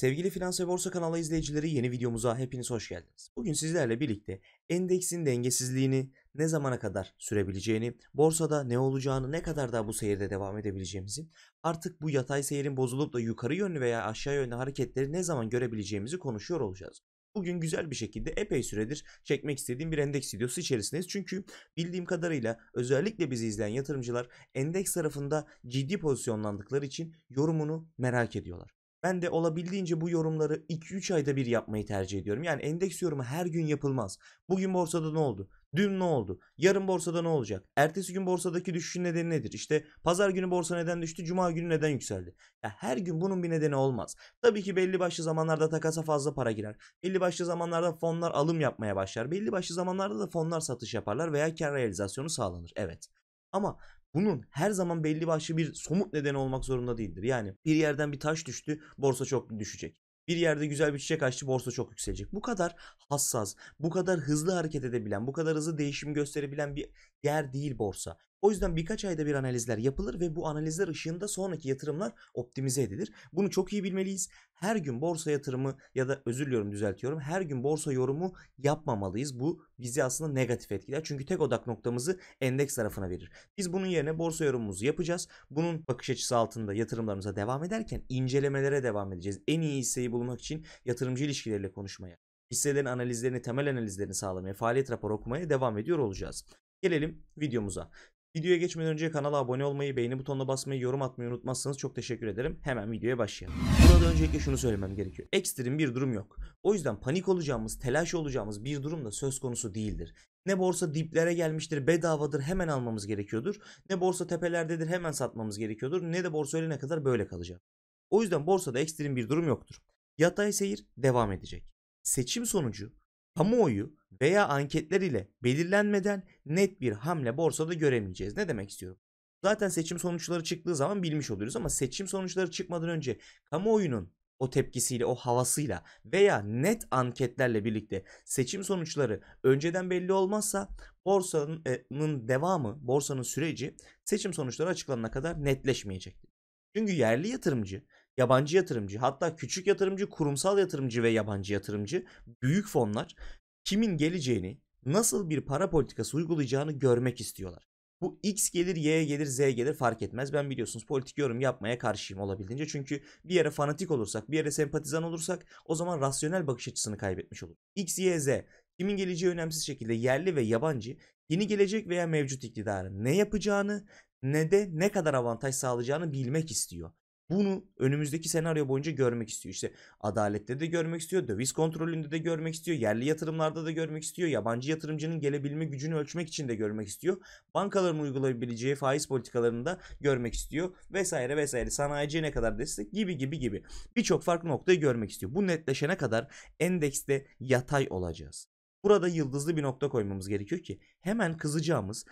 Sevgili Finans ve Borsa kanalı izleyicileri yeni videomuza hepiniz hoş geldiniz. Bugün sizlerle birlikte endeksin dengesizliğini, ne zamana kadar sürebileceğini, borsada ne olacağını, ne kadar daha bu seyirde devam edebileceğimizi, artık bu yatay seyirin bozulup da yukarı yönlü veya aşağı yönlü hareketleri ne zaman görebileceğimizi konuşuyor olacağız. Bugün güzel bir şekilde epey süredir çekmek istediğim bir endeks videosu içerisindeyiz. Çünkü bildiğim kadarıyla özellikle bizi izleyen yatırımcılar endeks tarafında ciddi pozisyonlandıkları için yorumunu merak ediyorlar. Ben de olabildiğince bu yorumları 2-3 ayda bir yapmayı tercih ediyorum. Yani endeks yorumu her gün yapılmaz. Bugün borsada ne oldu? Dün ne oldu? Yarın borsada ne olacak? Ertesi gün borsadaki düşüşün nedeni nedir? İşte pazar günü borsa neden düştü? Cuma günü neden yükseldi? Ya her gün bunun bir nedeni olmaz. Tabii ki belli başlı zamanlarda takasa fazla para girer. Belli başlı zamanlarda fonlar alım yapmaya başlar. Belli başlı zamanlarda da fonlar satış yaparlar veya kar realizasyonu sağlanır. Evet. Ama bunun her zaman belli başlı bir somut nedeni olmak zorunda değildir. Yani bir yerden bir taş düştü, borsa çok düşecek. Bir yerde güzel bir çiçek açtı, borsa çok yükselecek. Bu kadar hassas, bu kadar hızlı hareket edebilen, bu kadar hızlı değişim gösterebilen bir yer değil borsa. O yüzden birkaç ayda bir analizler yapılır ve bu analizler ışığında sonraki yatırımlar optimize edilir. Bunu çok iyi bilmeliyiz. Her gün borsa yatırımı ya da özür diliyorum düzeltiyorum. Her gün borsa yorumu yapmamalıyız. Bu bizi aslında negatif etkiler. Çünkü tek odak noktamızı endeks tarafına verir. Biz bunun yerine borsa yorumumuzu yapacağız. Bunun bakış açısı altında yatırımlarımıza devam ederken incelemelere devam edeceğiz. En iyi hisseyi bulmak için yatırımcı ilişkileriyle konuşmaya, hisselerin analizlerini, temel analizlerini sağlamaya, faaliyet raporu okumaya devam ediyor olacağız. Gelelim videomuza. Videoya geçmeden önce kanala abone olmayı, beğeni butonuna basmayı, yorum atmayı unutmazsanız çok teşekkür ederim. Hemen videoya başlayalım. Burada öncelikle şunu söylemem gerekiyor. Ekstrem bir durum yok. O yüzden panik olacağımız, telaş olacağımız bir durum da söz konusu değildir. Ne borsa diplere gelmiştir, bedavadır hemen almamız gerekiyordur. Ne borsa tepelerdedir hemen satmamız gerekiyordur. Ne de borsa ölene kadar böyle kalacak. O yüzden borsada ekstrem bir durum yoktur. Yatay seyir devam edecek. Seçim sonucu kamuoyu veya anketler ile belirlenmeden net bir hamle borsada göremeyeceğiz. Ne demek istiyorum? Zaten seçim sonuçları çıktığı zaman bilmiş oluyoruz ama seçim sonuçları çıkmadan önce kamuoyunun o tepkisiyle, o havasıyla veya net anketlerle birlikte seçim sonuçları önceden belli olmazsa borsanın e, devamı, borsanın süreci seçim sonuçları açıklanana kadar netleşmeyecektir. Çünkü yerli yatırımcı yabancı yatırımcı hatta küçük yatırımcı, kurumsal yatırımcı ve yabancı yatırımcı büyük fonlar kimin geleceğini, nasıl bir para politikası uygulayacağını görmek istiyorlar. Bu X gelir, Y gelir, Z gelir fark etmez. Ben biliyorsunuz politik yorum yapmaya karşıyım olabildiğince. Çünkü bir yere fanatik olursak, bir yere sempatizan olursak o zaman rasyonel bakış açısını kaybetmiş oluruz. X, Y, Z kimin geleceği önemsiz şekilde yerli ve yabancı yeni gelecek veya mevcut iktidarın ne yapacağını ne de ne kadar avantaj sağlayacağını bilmek istiyor. Bunu önümüzdeki senaryo boyunca görmek istiyor. İşte adalette de görmek istiyor, döviz kontrolünde de görmek istiyor, yerli yatırımlarda da görmek istiyor, yabancı yatırımcının gelebilme gücünü ölçmek için de görmek istiyor. Bankaların uygulayabileceği faiz politikalarını da görmek istiyor vesaire vesaire. Sanayiciye ne kadar destek gibi gibi gibi. Birçok farklı noktayı görmek istiyor. Bu netleşene kadar endekste yatay olacağız. Burada yıldızlı bir nokta koymamız gerekiyor ki hemen kızacağımız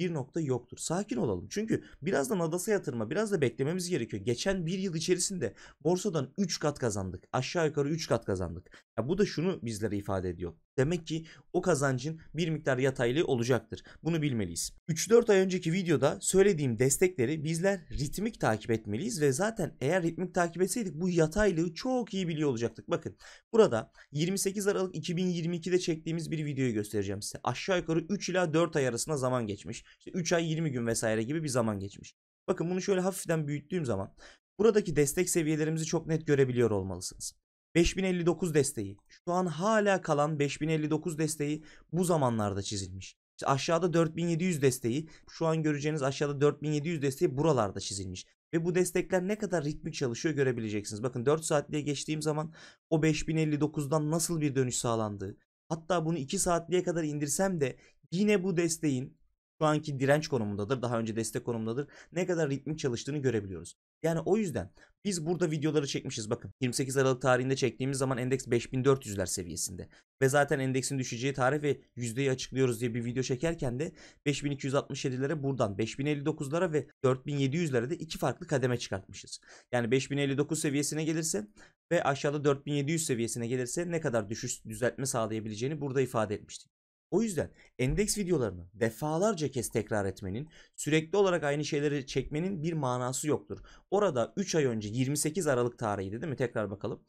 bir nokta yoktur. Sakin olalım. Çünkü biraz da adasa yatırma, biraz da beklememiz gerekiyor. Geçen bir yıl içerisinde borsadan 3 kat kazandık. Aşağı yukarı 3 kat kazandık. Ya bu da şunu bizlere ifade ediyor. Demek ki o kazancın bir miktar yataylığı olacaktır. Bunu bilmeliyiz. 3-4 ay önceki videoda söylediğim destekleri bizler ritmik takip etmeliyiz ve zaten eğer ritmik takip etseydik bu yataylığı çok iyi biliyor olacaktık. Bakın burada 28 Aralık 2022'de çektiğimiz bir videoyu göstereceğim size. Aşağı yukarı 3 ila 4 ay arasında zaman geçmiş. İşte 3 ay 20 gün vesaire gibi bir zaman geçmiş. Bakın bunu şöyle hafiften büyüttüğüm zaman buradaki destek seviyelerimizi çok net görebiliyor olmalısınız. 5059 desteği. Şu an hala kalan 5059 desteği bu zamanlarda çizilmiş. İşte aşağıda 4700 desteği, şu an göreceğiniz aşağıda 4700 desteği buralarda çizilmiş. Ve bu destekler ne kadar ritmik çalışıyor görebileceksiniz. Bakın 4 saatliğe geçtiğim zaman o 5059'dan nasıl bir dönüş sağlandığı. Hatta bunu 2 saatliğe kadar indirsem de yine bu desteğin şu anki direnç konumundadır. Daha önce destek konumundadır. Ne kadar ritmik çalıştığını görebiliyoruz. Yani o yüzden biz burada videoları çekmişiz bakın. 28 Aralık tarihinde çektiğimiz zaman endeks 5400'ler seviyesinde. Ve zaten endeksin düşeceği tarih ve yüzdeyi açıklıyoruz diye bir video çekerken de 5267'lere buradan 5059'lara ve 4700'lere de iki farklı kademe çıkartmışız. Yani 5059 seviyesine gelirse ve aşağıda 4700 seviyesine gelirse ne kadar düşüş düzeltme sağlayabileceğini burada ifade etmiştik. O yüzden endeks videolarını defalarca kez tekrar etmenin, sürekli olarak aynı şeyleri çekmenin bir manası yoktur. Orada 3 ay önce 28 Aralık tarihiydi değil mi? Tekrar bakalım.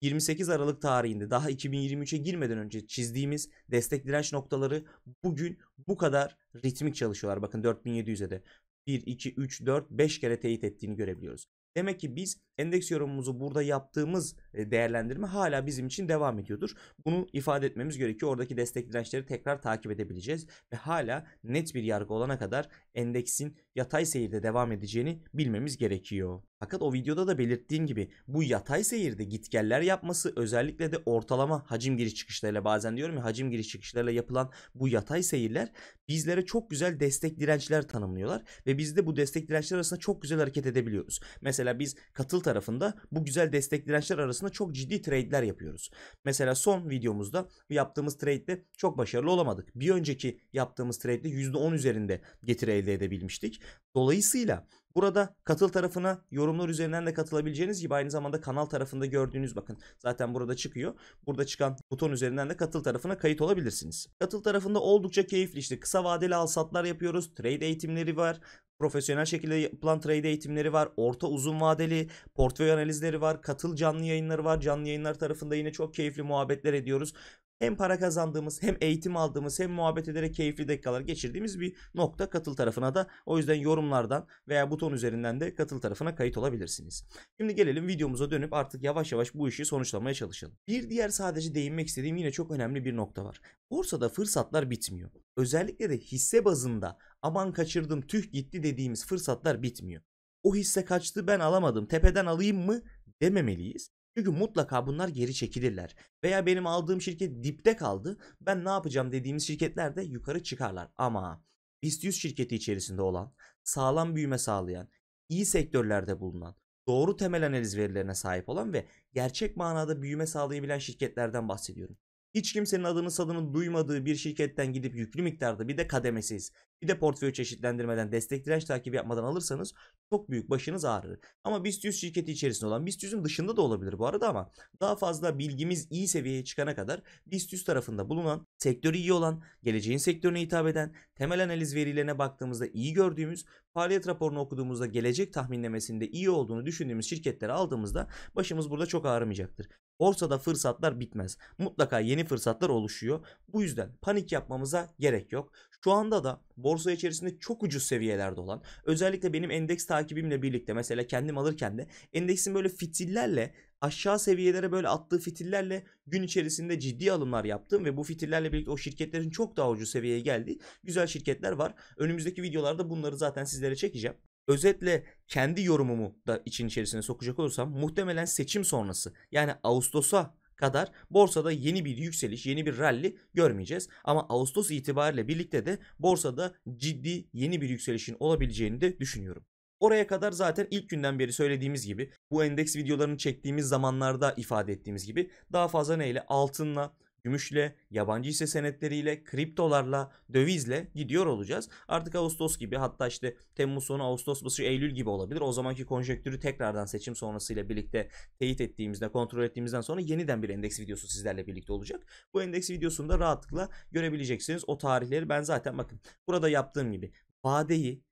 28 Aralık tarihinde daha 2023'e girmeden önce çizdiğimiz destek direnç noktaları bugün bu kadar ritmik çalışıyorlar. Bakın 4700'e de 1, 2, 3, 4, 5 kere teyit ettiğini görebiliyoruz. Demek ki biz endeks yorumumuzu burada yaptığımız e, değerlendirme hala bizim için devam ediyordur. Bunu ifade etmemiz gerekiyor. Oradaki destek dirençleri tekrar takip edebileceğiz ve hala net bir yargı olana kadar endeksin yatay seyirde devam edeceğini bilmemiz gerekiyor. Fakat o videoda da belirttiğim gibi bu yatay seyirde gitgeller yapması özellikle de ortalama hacim giriş çıkışlarıyla bazen diyorum ya hacim giriş çıkışlarıyla yapılan bu yatay seyirler bizlere çok güzel destek dirençler tanımlıyorlar ve biz de bu destek dirençler arasında çok güzel hareket edebiliyoruz. Mesela Mesela biz katıl tarafında bu güzel destek dirençler arasında çok ciddi trade'ler yapıyoruz. Mesela son videomuzda yaptığımız trade'de çok başarılı olamadık. Bir önceki yaptığımız trade'de %10 üzerinde getiri elde edebilmiştik. Dolayısıyla Burada katıl tarafına yorumlar üzerinden de katılabileceğiniz gibi aynı zamanda kanal tarafında gördüğünüz bakın zaten burada çıkıyor. Burada çıkan buton üzerinden de katıl tarafına kayıt olabilirsiniz. Katıl tarafında oldukça keyifli işte kısa vadeli alsatlar yapıyoruz. Trade eğitimleri var. Profesyonel şekilde yapılan trade eğitimleri var. Orta uzun vadeli portföy analizleri var. Katıl canlı yayınları var. Canlı yayınlar tarafında yine çok keyifli muhabbetler ediyoruz hem para kazandığımız hem eğitim aldığımız hem muhabbet ederek keyifli dakikalar geçirdiğimiz bir nokta katıl tarafına da o yüzden yorumlardan veya buton üzerinden de katıl tarafına kayıt olabilirsiniz. Şimdi gelelim videomuza dönüp artık yavaş yavaş bu işi sonuçlamaya çalışalım. Bir diğer sadece değinmek istediğim yine çok önemli bir nokta var. Borsada fırsatlar bitmiyor. Özellikle de hisse bazında aman kaçırdım tüh gitti dediğimiz fırsatlar bitmiyor. O hisse kaçtı ben alamadım tepeden alayım mı dememeliyiz. Çünkü mutlaka bunlar geri çekilirler. Veya benim aldığım şirket dipte kaldı. Ben ne yapacağım dediğimiz şirketler de yukarı çıkarlar. Ama BIST 100 şirketi içerisinde olan, sağlam büyüme sağlayan, iyi sektörlerde bulunan, doğru temel analiz verilerine sahip olan ve gerçek manada büyüme sağlayabilen şirketlerden bahsediyorum. Hiç kimsenin adını sadını duymadığı bir şirketten gidip yüklü miktarda bir de kademesiz bir de portföy çeşitlendirmeden destek direnç takibi yapmadan alırsanız çok büyük başınız ağrır. Ama BIST 100 şirketi içerisinde olan BIST 100'ün dışında da olabilir bu arada ama daha fazla bilgimiz iyi seviyeye çıkana kadar BIST 100 tarafında bulunan, sektörü iyi olan, geleceğin sektörüne hitap eden, temel analiz verilerine baktığımızda iyi gördüğümüz, faaliyet raporunu okuduğumuzda gelecek tahminlemesinde iyi olduğunu düşündüğümüz şirketleri aldığımızda başımız burada çok ağrımayacaktır. Borsada fırsatlar bitmez. Mutlaka yeni fırsatlar oluşuyor. Bu yüzden panik yapmamıza gerek yok. Şu anda da borsa içerisinde çok ucuz seviyelerde olan özellikle benim endeks takibimle birlikte mesela kendim alırken de endeksin böyle fitillerle aşağı seviyelere böyle attığı fitillerle gün içerisinde ciddi alımlar yaptım ve bu fitillerle birlikte o şirketlerin çok daha ucuz seviyeye geldiği güzel şirketler var. Önümüzdeki videolarda bunları zaten sizlere çekeceğim. Özetle kendi yorumumu da için içerisine sokacak olursam muhtemelen seçim sonrası yani Ağustos'a kadar borsada yeni bir yükseliş, yeni bir rally görmeyeceğiz. Ama Ağustos itibariyle birlikte de borsada ciddi yeni bir yükselişin olabileceğini de düşünüyorum. Oraya kadar zaten ilk günden beri söylediğimiz gibi bu endeks videolarını çektiğimiz zamanlarda ifade ettiğimiz gibi daha fazla neyle altınla gümüşle, yabancı hisse senetleriyle, kriptolarla, dövizle gidiyor olacağız. Artık Ağustos gibi hatta işte Temmuz sonu Ağustos başı Eylül gibi olabilir. O zamanki konjektürü tekrardan seçim sonrasıyla birlikte teyit ettiğimizde, kontrol ettiğimizden sonra yeniden bir endeks videosu sizlerle birlikte olacak. Bu endeks videosunda rahatlıkla görebileceksiniz o tarihleri. Ben zaten bakın burada yaptığım gibi vadeyi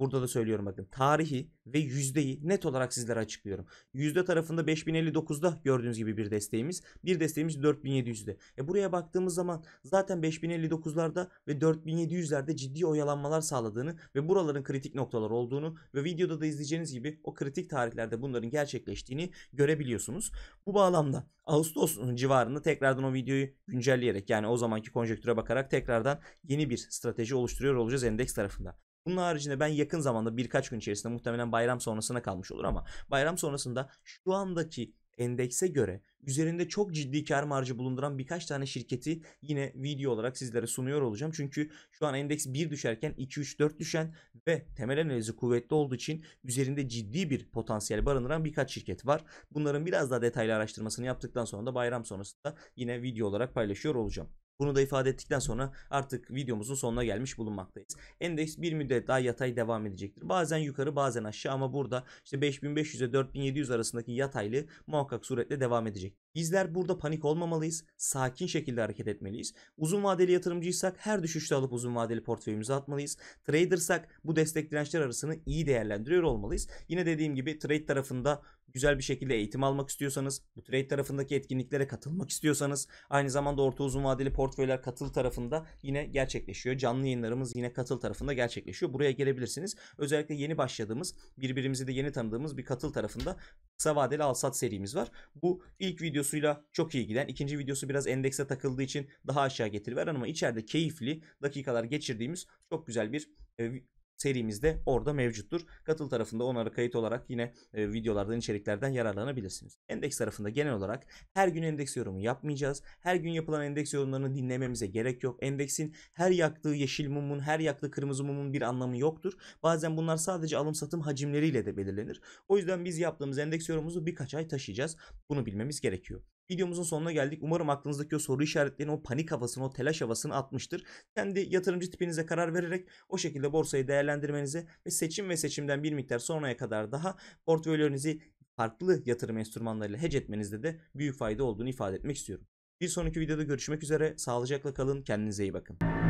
Burada da söylüyorum bakın tarihi ve yüzdeyi net olarak sizlere açıklıyorum. Yüzde tarafında 5059'da gördüğünüz gibi bir desteğimiz. Bir desteğimiz 4700'de. E buraya baktığımız zaman zaten 5059'larda ve 4700'lerde ciddi oyalanmalar sağladığını ve buraların kritik noktalar olduğunu ve videoda da izleyeceğiniz gibi o kritik tarihlerde bunların gerçekleştiğini görebiliyorsunuz. Bu bağlamda Ağustos civarında tekrardan o videoyu güncelleyerek yani o zamanki konjektüre bakarak tekrardan yeni bir strateji oluşturuyor olacağız endeks tarafında. Bunun haricinde ben yakın zamanda birkaç gün içerisinde muhtemelen bayram sonrasına kalmış olur ama bayram sonrasında şu andaki endekse göre üzerinde çok ciddi kar marjı bulunduran birkaç tane şirketi yine video olarak sizlere sunuyor olacağım. Çünkü şu an endeks 1 düşerken 2 3 4 düşen ve temel analizi kuvvetli olduğu için üzerinde ciddi bir potansiyel barındıran birkaç şirket var. Bunların biraz daha detaylı araştırmasını yaptıktan sonra da bayram sonrasında yine video olarak paylaşıyor olacağım. Bunu da ifade ettikten sonra artık videomuzun sonuna gelmiş bulunmaktayız. Endeks bir müddet daha yatay devam edecektir. Bazen yukarı bazen aşağı ama burada işte 5500 ile 4700 arasındaki yataylı muhakkak suretle devam edecek. Bizler burada panik olmamalıyız, sakin şekilde hareket etmeliyiz. Uzun vadeli yatırımcıysak her düşüşte alıp uzun vadeli portföyümüze atmalıyız. Tradersak bu destek dirençler arasını iyi değerlendiriyor olmalıyız. Yine dediğim gibi trade tarafında güzel bir şekilde eğitim almak istiyorsanız, bu trade tarafındaki etkinliklere katılmak istiyorsanız, aynı zamanda orta uzun vadeli portföyler katıl tarafında yine gerçekleşiyor. Canlı yayınlarımız yine katıl tarafında gerçekleşiyor. Buraya gelebilirsiniz. Özellikle yeni başladığımız, birbirimizi de yeni tanıdığımız bir katıl tarafında kısa vadeli al-sat serimiz var. Bu ilk video videosuyla çok iyi giden. ikinci videosu biraz endekse takıldığı için daha aşağı getiriver ama içeride keyifli dakikalar geçirdiğimiz çok güzel bir e, serimizde orada mevcuttur. Katıl tarafında onları kayıt olarak yine e, videolardan, içeriklerden yararlanabilirsiniz. Endeks tarafında genel olarak her gün endeks yorumu yapmayacağız. Her gün yapılan endeks yorumlarını dinlememize gerek yok. Endeksin her yaktığı yeşil mumun, her yaktığı kırmızı mumun bir anlamı yoktur. Bazen bunlar sadece alım satım hacimleriyle de belirlenir. O yüzden biz yaptığımız endeks yorumumuzu birkaç ay taşıyacağız. Bunu bilmemiz gerekiyor. Videomuzun sonuna geldik. Umarım aklınızdaki o soru işaretlerini, o panik havasını, o telaş havasını atmıştır. Kendi yatırımcı tipinize karar vererek o şekilde borsayı değerlendirmenize ve seçim ve seçimden bir miktar sonraya kadar daha portföylerinizi farklı yatırım enstrümanlarıyla hece etmenizde de büyük fayda olduğunu ifade etmek istiyorum. Bir sonraki videoda görüşmek üzere. Sağlıcakla kalın. Kendinize iyi bakın.